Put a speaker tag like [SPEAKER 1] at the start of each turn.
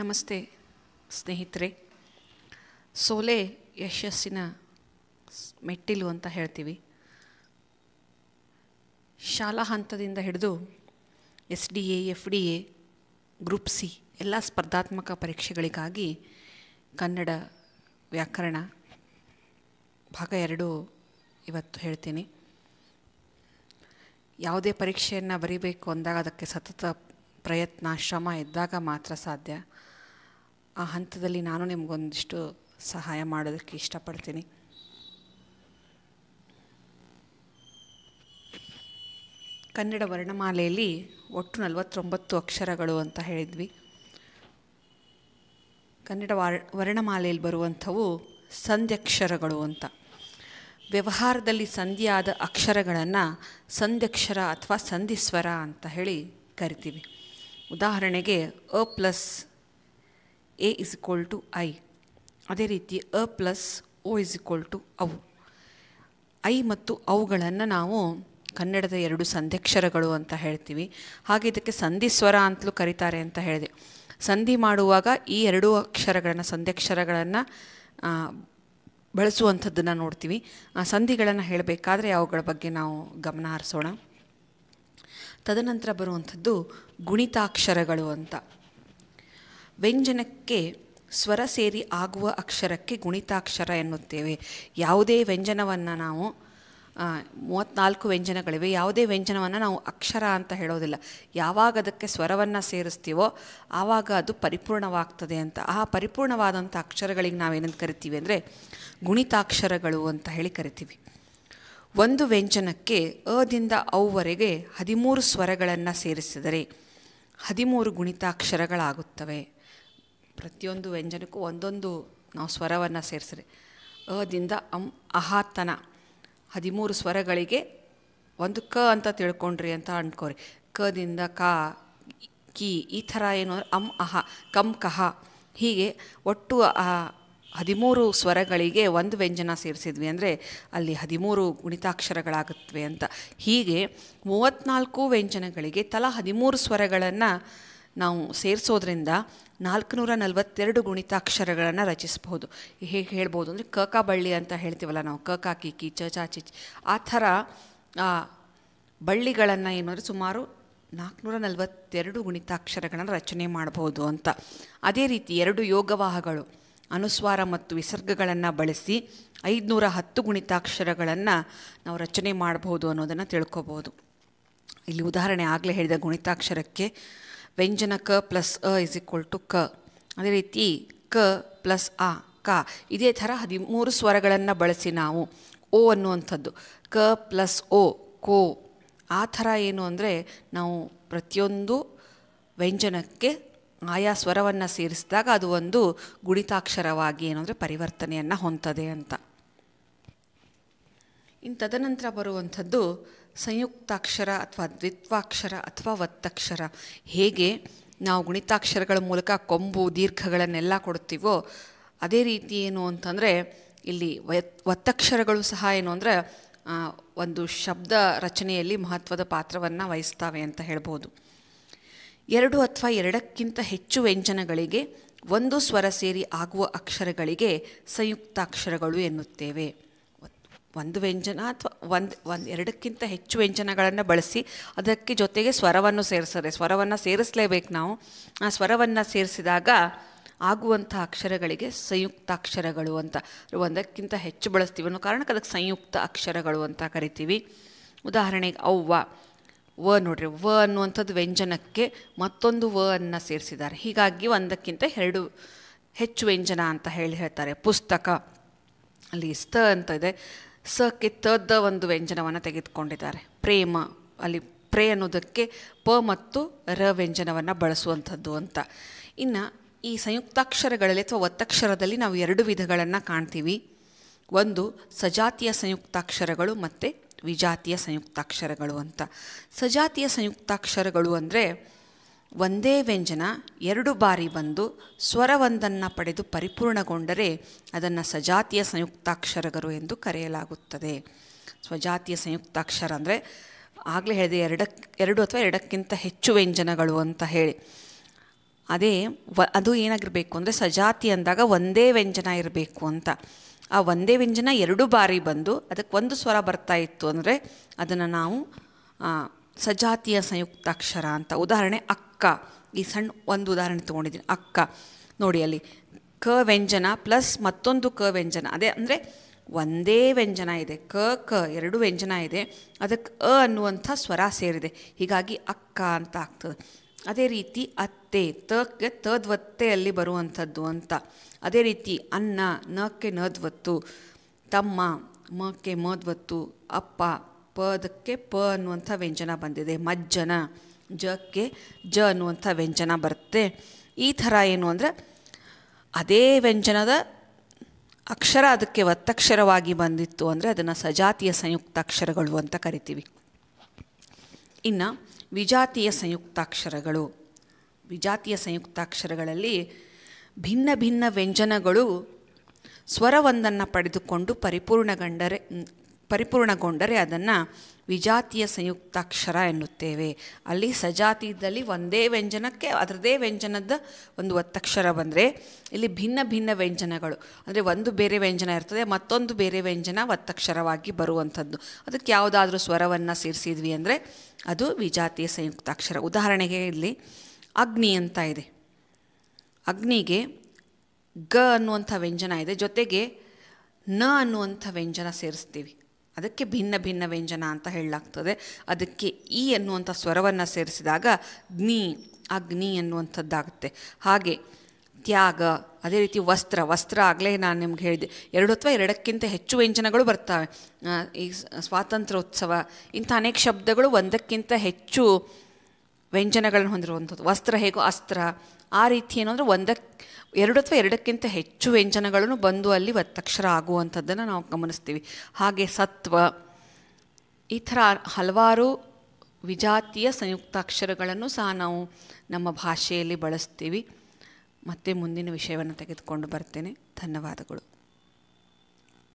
[SPEAKER 1] ನಮಸ್ತೆ ಸ್ನೇಹಿತರೆ ಸೋಲೆ ಯಶಸ್ಸಿನ ಮೆಟ್ಟಿಲು ಅಂತ ಹೇಳ್ತೀವಿ ಶಾಲಾ ಹಂತದಿಂದ ಹಿಡಿದು S D A F D A group C ಎಲ್ಲ ಸ್ಪರ್ಧಾತ್ಮಕ ಪರೀಕ್ಷೆಗಳಿಗಾಗಿ ಕನ್ನಡ ವ್ಯಾಕರಣ ಭಾಗ ಎರಡು ಇವತ್ತು ಹೇಳ್ತೀನಿ ಯಾವುದೇ ಪರೀಕ್ಷೆಯನ್ನು ಬರೀಬೇಕು ಅಂದಾಗ ಅದಕ್ಕೆ ಸತತ ಪ್ರಯತ್ನ ಶ್ರಮ ಇದ್ದಾಗ ಮಾತ್ರ ಸಾಧ್ಯ ಆ ಹಂತದಲ್ಲಿ ನಾನು ನಿಮಗೊಂದಿಷ್ಟು ಸಹಾಯ ಮಾಡೋದಕ್ಕೆ ಇಷ್ಟಪಡ್ತೀನಿ ಕನ್ನಡ ವರ್ಣಮಾಲೆಯಲ್ಲಿ ಒಟ್ಟು ನಲವತ್ತೊಂಬತ್ತು ಅಕ್ಷರಗಳು ಅಂತ ಹೇಳಿದ್ವಿ ಕನ್ನಡ ವಾರ್ ವರ್ಣಮಾಲೆಯಲ್ಲಿ ಬರುವಂಥವು ಸಂಧ್ಯಕ್ಷರಗಳು ಅಂತ ವ್ಯವಹಾರದಲ್ಲಿ ಸಂಧಿಯಾದ ಅಕ್ಷರಗಳನ್ನು ಸಂಧ್ಯಕ್ಷರ ಅಥವಾ ಸಂಧಿಸ್ವರ ಅಂತ ಹೇಳಿ ಕರಿತೀವಿ ಉದಾಹರಣೆಗೆ ಅ ಪ್ಲಸ್ ಎ ಇಸ್ ಇಕ್ವಲ್ ಟು ಐ ಅದೇ ರೀತಿ ಅ ಪ್ಲಸ್ ಓ ಇಸ್ ಇಕ್ವಲ್ ಟು ಅವು ಐ ಮತ್ತು ಅವುಗಳನ್ನು ನಾವು ಕನ್ನಡದ ಎರಡು ಸಂಧ್ಯಕ್ಷರಗಳು ಅಂತ ಹೇಳ್ತೀವಿ ಹಾಗೆ ಇದಕ್ಕೆ ಸಂಧಿ ಸ್ವರ ಅಂತಲೂ ಕರೀತಾರೆ ಅಂತ ಹೇಳಿದೆ ಸಂಧಿ ಮಾಡುವಾಗ ಈ ಎರಡೂ ಅಕ್ಷರಗಳನ್ನು ಸಂಧ್ಯಕ್ಷರಗಳನ್ನು ಬಳಸುವಂಥದ್ದನ್ನು ನೋಡ್ತೀವಿ ಸಂಧಿಗಳನ್ನು ಹೇಳಬೇಕಾದ್ರೆ ಅವುಗಳ ಬಗ್ಗೆ ನಾವು ಗಮನ ಹರಿಸೋಣ ತದನಂತರ ಬರುವಂಥದ್ದು ಗುಣಿತಾಕ್ಷರಗಳು ಅಂತ ವ್ಯಂಜನಕ್ಕೆ ಸ್ವರ ಸೇರಿ ಆಗುವ ಅಕ್ಷರಕ್ಕೆ ಗುಣಿತಾಕ್ಷರ ಎನ್ನುತ್ತೇವೆ ಯಾವುದೇ ವ್ಯಂಜನವನ್ನು ನಾವು ಮೂವತ್ತ್ನಾಲ್ಕು ವ್ಯಂಜನಗಳಿವೆ ಯಾವುದೇ ವ್ಯಂಜನವನ್ನು ನಾವು ಅಕ್ಷರ ಅಂತ ಹೇಳೋದಿಲ್ಲ ಯಾವಾಗ ಅದಕ್ಕೆ ಸ್ವರವನ್ನು ಸೇರಿಸ್ತೀವೋ ಆವಾಗ ಅದು ಪರಿಪೂರ್ಣವಾಗ್ತದೆ ಅಂತ ಆ ಪರಿಪೂರ್ಣವಾದಂಥ ಅಕ್ಷರಗಳಿಗೆ ನಾವೇನಂತ ಕರಿತೀವಿ ಅಂದರೆ ಗುಣಿತಾಕ್ಷರಗಳು ಅಂತ ಹೇಳಿ ಕರಿತೀವಿ ಒಂದು ವ್ಯಂಜನಕ್ಕೆ ಅದಿಂದ ಅವರೆಗೆ ಹದಿಮೂರು ಸ್ವರಗಳನ್ನು ಸೇರಿಸಿದರೆ ಹದಿಮೂರು ಗುಣಿತಾಕ್ಷರಗಳಾಗುತ್ತವೆ ಪ್ರತಿಯೊಂದು ವ್ಯಂಜನಕ್ಕೂ ಒಂದೊಂದು ನಾವು ಸ್ವರವನ್ನು ಸೇರಿಸಿದ್ರೆ ಅದಿಂದ ಅಂ ಅಹಾತನ ಹದಿಮೂರು ಸ್ವರಗಳಿಗೆ ಒಂದು ಕ ಅಂತ ತಿಳ್ಕೊಂಡ್ರಿ ಅಂತ ಅಂದ್ಕೋರಿ ಕದಿಂದ ಕ ಕಿ ಈ ಥರ ಏನು ಅಂ ಅಹ ಕಂ ಕಹ ಹೀಗೆ ಒಟ್ಟು ಹದಿಮೂರು ಸ್ವರಗಳಿಗೆ ಒಂದು ವ್ಯಂಜನ ಸೇರಿಸಿದ್ವಿ ಅಂದರೆ ಅಲ್ಲಿ ಹದಿಮೂರು ಗುಣಿತಾಕ್ಷರಗಳಾಗುತ್ತವೆ ಅಂತ ಹೀಗೆ ಮೂವತ್ತ್ನಾಲ್ಕು ವ್ಯಂಜನಗಳಿಗೆ ತಲಾ ಹದಿಮೂರು ಸ್ವರಗಳನ್ನು ನಾವು ಸೇರಿಸೋದ್ರಿಂದ ನಾಲ್ಕುನೂರ ನಲವತ್ತೆರಡು ಗುಣಿತಾಕ್ಷರಗಳನ್ನು ರಚಿಸಬಹುದು ಹೇಗೆ ಹೇಳ್ಬೋದು ಅಂದರೆ ಕ ಬಳ್ಳಿ ಅಂತ ಹೇಳ್ತೀವಲ್ಲ ನಾವು ಕಿ ಕಿ ಚ ಚಾ ಚಿಚ್ ಆ ಥರ ಬಳ್ಳಿಗಳನ್ನು ಏನು ಸುಮಾರು ನಾಲ್ಕುನೂರ ನಲವತ್ತೆರಡು ಗುಣಿತಾಕ್ಷರಗಳನ್ನು ರಚನೆ ಮಾಡ್ಬೋದು ಅಂತ ಅದೇ ರೀತಿ ಎರಡು ಯೋಗವಾಹಗಳು ಅನುಸ್ವಾರ ಮತ್ತು ವಿಸರ್ಗಗಳನ್ನು ಬಳಸಿ ಐದುನೂರ ಹತ್ತು ಗುಣಿತಾಕ್ಷರಗಳನ್ನು ನಾವು ರಚನೆ ಮಾಡಬಹುದು ಅನ್ನೋದನ್ನು ತಿಳ್ಕೊಬೋದು ಇಲ್ಲಿ ಉದಾಹರಣೆ ಆಗಲೇ ಹೇಳಿದ ಗುಣಿತಾಕ್ಷರಕ್ಕೆ ವ್ಯಂಜನ ಕ ಪ್ಲಸ್ ಅ ಇಸ್ ಈಕ್ವಲ್ ಟು ಕ ಅದೇ ರೀತಿ ಕ ಪ್ಲಸ್ ಅ ಕ ಇದೇ ಥರ ಹದಿಮೂರು ಸ್ವರಗಳನ್ನು ಬಳಸಿ ನಾವು ಓ ಅನ್ನುವಂಥದ್ದು ಕ ಪ್ಲಸ್ ಓ ಕೋ ಆ ಥರ ಏನು ಅಂದರೆ ನಾವು ಪ್ರತಿಯೊಂದು ವ್ಯಂಜನಕ್ಕೆ ಆಯಾ ಸ್ವರವನ್ನು ಸೇರಿಸಿದಾಗ ಅದು ಒಂದು ಗುಣಿತಾಕ್ಷರವಾಗಿ ಏನಂದರೆ ಪರಿವರ್ತನೆಯನ್ನು ಹೊಂದದೆ ಅಂತ ಇನ್ನು ತದನಂತರ ಬರುವಂಥದ್ದು ಸಂಯುಕ್ತಾಕ್ಷರ ಅಥವಾ ದ್ವಿತ್ವಾಕ್ಷರ ಅಥವಾ ಒತ್ತಕ್ಷರ ಹೇಗೆ ನಾವು ಗುಣಿತಾಕ್ಷರಗಳ ಮೂಲಕ ಕೊಂಬು ದೀರ್ಘಗಳನ್ನೆಲ್ಲ ಕೊಡ್ತೀವೋ ಅದೇ ರೀತಿ ಏನು ಅಂತಂದರೆ ಇಲ್ಲಿ ಒತ್ತಕ್ಷರಗಳು ಸಹ ಏನು ಅಂದರೆ ಒಂದು ಶಬ್ದ ರಚನೆಯಲ್ಲಿ ಮಹತ್ವದ ಪಾತ್ರವನ್ನು ವಹಿಸ್ತವೆ ಅಂತ ಹೇಳ್ಬೋದು ಎರಡು ಅಥವಾ ಎರಡಕ್ಕಿಂತ ಹೆಚ್ಚು ವ್ಯಂಜನಗಳಿಗೆ ಒಂದು ಸ್ವರ ಸೇರಿ ಆಗುವ ಅಕ್ಷರಗಳಿಗೆ ಸಂಯುಕ್ತಾಕ್ಷರಗಳು ಎನ್ನುತ್ತೇವೆ ಒಂದು ವ್ಯಂಜನ ಅಥವಾ ಒಂದು ಒಂದು ಎರಡಕ್ಕಿಂತ ಹೆಚ್ಚು ವ್ಯಂಜನಗಳನ್ನು ಬಳಸಿ ಅದಕ್ಕೆ ಜೊತೆಗೆ ಸ್ವರವನ್ನು ಸೇರಿಸದೆ ಸ್ವರವನ್ನು ಸೇರಿಸಲೇಬೇಕು ನಾವು ಆ ಸ್ವರವನ್ನು ಸೇರಿಸಿದಾಗ ಆಗುವಂಥ ಅಕ್ಷರಗಳಿಗೆ ಸಂಯುಕ್ತಾಕ್ಷರಗಳು ಅಂತ ಒಂದಕ್ಕಿಂತ ಹೆಚ್ಚು ಬಳಸ್ತೀವಿ ಅನ್ನೋ ಕಾರಣಕ್ಕೆ ಅದಕ್ಕೆ ಸಂಯುಕ್ತ ಅಕ್ಷರಗಳು ಅಂತ ಕರಿತೀವಿ ಉದಾಹರಣೆಗೆ ಅವ್ವ ವ ನೋಡ್ರಿ ವ ಅನ್ನುವಂಥದ್ದು ವ್ಯಂಜನಕ್ಕೆ ಮತ್ತೊಂದು ವ ಅನ್ನು ಸೇರಿಸಿದ್ದಾರೆ ಹೀಗಾಗಿ ಒಂದಕ್ಕಿಂತ ಎರಡು ಹೆಚ್ಚು ವ್ಯಂಜನ ಅಂತ ಹೇಳಿ ಹೇಳ್ತಾರೆ ಪುಸ್ತಕ ಅಲ್ಲಿ ಸ್ತ ಅಂತ ಇದೆ ಸ ತದ ಒಂದು ವ್ಯಂಜನವನ್ನು ತೆಗೆದುಕೊಂಡಿದ್ದಾರೆ ಪ್ರೇಮ ಅಲ್ಲಿ ಪ್ರೇ ಅನ್ನೋದಕ್ಕೆ ಪ ಮತ್ತು ರ ವ್ಯಂಜನವನ್ನು ಬಳಸುವಂಥದ್ದು ಅಂತ ಇನ್ನು ಈ ಸಂಯುಕ್ತಾಕ್ಷರಗಳಲ್ಲಿ ಅಥವಾ ಒತ್ತಕ್ಷರದಲ್ಲಿ ನಾವು ಎರಡು ವಿಧಗಳನ್ನು ಕಾಣ್ತೀವಿ ಒಂದು ಸಜಾತಿಯ ಸಂಯುಕ್ತಾಕ್ಷರಗಳು ಮತ್ತು ವಿಜಾತಿಯ ಸಂಯುಕ್ತಾಕ್ಷರಗಳು ಅಂತ ಸಜಾತಿಯ ಸಂಯುಕ್ತಾಕ್ಷರಗಳು ಅಂದರೆ ಒಂದೇ ವ್ಯಂಜನ ಎರಡು ಬಾರಿ ಬಂದು ಸ್ವರವೊಂದನ್ನು ಪಡೆದು ಪರಿಪೂರ್ಣಗೊಂಡರೆ ಅದನ್ನು ಸಜಾತಿಯ ಸಂಯುಕ್ತಾಕ್ಷರಗಳು ಎಂದು ಕರೆಯಲಾಗುತ್ತದೆ ಸ್ವಜಾತಿಯ ಸಂಯುಕ್ತಾಕ್ಷರ ಅಂದರೆ ಆಗಲೇ ಹೇಳಿದೆ ಎರಡಕ್ಕೆ ಎರಡು ಅಥವಾ ಎರಡಕ್ಕಿಂತ ಹೆಚ್ಚು ವ್ಯಂಜನಗಳು ಅಂತ ಹೇಳಿ ಅದೇ ವ ಅದು ಏನಾಗಿರಬೇಕು ಅಂದರೆ ಸಜಾತಿ ಅಂದಾಗ ಒಂದೇ ವ್ಯಂಜನ ಇರಬೇಕು ಅಂತ ಆ ಒಂದೇ ವ್ಯಂಜನ ಎರಡು ಬಾರಿ ಬಂದು ಅದಕ್ಕೆ ಒಂದು ಸ್ವರ ಬರ್ತಾ ಇತ್ತು ಅಂದರೆ ಅದನ್ನು ನಾವು ಸಜಾತಿಯ ಸಂಯುಕ್ತಾಕ್ಷರ ಅಂತ ಉದಾಹರಣೆ ಅಕ್ಕ ಈ ಸಣ್ಣ ಒಂದು ಉದಾಹರಣೆ ತೊಗೊಂಡಿದ್ದೀನಿ ಅಕ್ಕ ನೋಡಿ ಅಲ್ಲಿ ಕ ವ್ಯಂಜನ ಪ್ಲಸ್ ಮತ್ತೊಂದು ಕ ವ್ಯಂಜನ ಅದೇ ಅಂದರೆ ಒಂದೇ ವ್ಯಂಜನ ಇದೆ ಕ ಕ ಎರಡು ವ್ಯಂಜನ ಇದೆ ಅದಕ್ಕೆ ಅ ಅನ್ನುವಂಥ ಸ್ವರ ಸೇರಿದೆ ಹೀಗಾಗಿ ಅಕ್ಕ ಅಂತ ಆಗ್ತದೆ ಅದೇ ರೀತಿ ಅತ್ತೆ ತಕ್ಕೆ ತದ್ವತ್ತೆಯಲ್ಲಿ ಬರುವಂಥದ್ದು ಅಂತ ಅದೇ ರೀತಿ ಅನ್ನ ನಕ್ಕೆ ನದ್ವತ್ತು ತಮ್ಮ ಮಕ್ಕೆ ಮದ್ವತ್ತು ಅಪ್ಪ ಪದಕ್ಕೆ ಪ ಅನ್ನುವಂಥ ವ್ಯಂಜನ ಬಂದಿದೆ ಮಜ್ಜನ ಜಕ್ಕೆ ಜ ಅನ್ನುವಂಥ ವ್ಯಂಜನ ಬರುತ್ತೆ ಈ ಥರ ಏನು ಅಂದರೆ ಅದೇ ವ್ಯಂಜನದ ಅಕ್ಷರ ಅದಕ್ಕೆ ಒತ್ತಕ್ಷರವಾಗಿ ಬಂದಿತ್ತು ಅಂದರೆ ಅದನ್ನು ಸಜಾತಿಯ ಸಂಯುಕ್ತ ಅಕ್ಷರಗಳು ಅಂತ ಕರಿತೀವಿ ಇನ್ನು ವಿಜಾತಿಯ ಸಂಯುಕ್ತಾಕ್ಷರಗಳು ವಿಜಾತಿಯ ಸಂಯುಕ್ತಾಕ್ಷರಗಳಲ್ಲಿ ಭಿನ್ನ ಭಿನ್ನ ವ್ಯಂಜನಗಳು ಸ್ವರವೊಂದನ್ನು ಪಡೆದುಕೊಂಡು ಪರಿಪೂರ್ಣಗೊಂಡರೆ ಪರಿಪೂರ್ಣಗೊಂಡರೆ ಅದನ್ನು ವಿಜಾತಿಯ ಸಂಯುಕ್ತಾಕ್ಷರ ಎನ್ನುತ್ತೇವೆ ಅಲ್ಲಿ ಸಜಾತಿಯಲ್ಲಿ ಒಂದೇ ವ್ಯಂಜನಕ್ಕೆ ಅದರದೇ ವ್ಯಂಜನದ ಒಂದು ಒತ್ತಕ್ಷರ ಬಂದರೆ ಇಲ್ಲಿ ಭಿನ್ನ ಭಿನ್ನ ವ್ಯಂಜನಗಳು ಅಂದರೆ ಒಂದು ಬೇರೆ ವ್ಯಂಜನ ಇರ್ತದೆ ಮತ್ತೊಂದು ಬೇರೆ ವ್ಯಂಜನ ಒತ್ತಕ್ಷರವಾಗಿ ಬರುವಂಥದ್ದು ಅದಕ್ಕೆ ಯಾವುದಾದ್ರೂ ಸ್ವರವನ್ನು ಸೇರಿಸಿದ್ವಿ ಅಂದರೆ ಅದು ವಿಜಾತಿಯ ಸಂಯುಕ್ತಾಕ್ಷರ ಉದಾಹರಣೆಗೆ ಇಲ್ಲಿ ಅಗ್ನಿ ಅಂತ ಇದೆ ಅಗ್ನಿಗೆ ಗ ಅನ್ನುವಂಥ ವ್ಯಂಜನ ಇದೆ ಜೊತೆಗೆ ನ ಅನ್ನುವಂಥ ವ್ಯಂಜನ ಸೇರಿಸ್ತೀವಿ ಅದಕ್ಕೆ ಭಿನ್ನ ಭಿನ್ನ ವ್ಯಂಜನ ಅಂತ ಹೇಳಲಾಗ್ತದೆ ಅದಕ್ಕೆ ಈ ಎನ್ನುವಂಥ ಸ್ವರವನ್ನು ಸೇರಿಸಿದಾಗ ಗ್ನಿ ಅಗ್ನಿ ಎನ್ನುವಂಥದ್ದಾಗುತ್ತೆ ಹಾಗೆ ತ್ಯಾಗ ಅದೇ ರೀತಿ ವಸ್ತ್ರ ವಸ್ತ್ರ ಆಗಲೇ ನಾನು ನಿಮ್ಗೆ ಹೇಳಿದೆ ಎರಡು ಅಥವಾ ಎರಡಕ್ಕಿಂತ ಹೆಚ್ಚು ವ್ಯಂಜನಗಳು ಬರ್ತವೆ ಈ ಸ್ವಾತಂತ್ರ್ಯೋತ್ಸವ ಇಂಥ ಅನೇಕ ಶಬ್ದಗಳು ಒಂದಕ್ಕಿಂತ ಹೆಚ್ಚು ವ್ಯಂಜನಗಳನ್ನು ಹೊಂದಿರುವಂಥದ್ದು ವಸ್ತ್ರ ಹೇಗೋ ಅಸ್ತ್ರ ಆ ರೀತಿ ಏನು ಒಂದಕ್ಕೆ ಎರಡು ಅಥವಾ ಎರಡಕ್ಕಿಂತ ಹೆಚ್ಚು ವ್ಯಂಜನಗಳನ್ನು ಬಂದು ಅಲ್ಲಿ ಒತ್ತಕ್ಷರ ಆಗುವಂಥದ್ದನ್ನು ನಾವು ಗಮನಿಸ್ತೀವಿ ಹಾಗೆ ಸತ್ವ ಈ ಥರ ಹಲವಾರು ವಿಜಾತಿಯ ಸಂಯುಕ್ತಾಕ್ಷರಗಳನ್ನು ಸಹ ನಾವು ನಮ್ಮ ಭಾಷೆಯಲ್ಲಿ ಬಳಸ್ತೀವಿ ಮತ್ತೆ ಮುಂದಿನ ವಿಷಯವನ್ನು ತೆಗೆದುಕೊಂಡು ಬರ್ತೇನೆ ಧನ್ಯವಾದಗಳು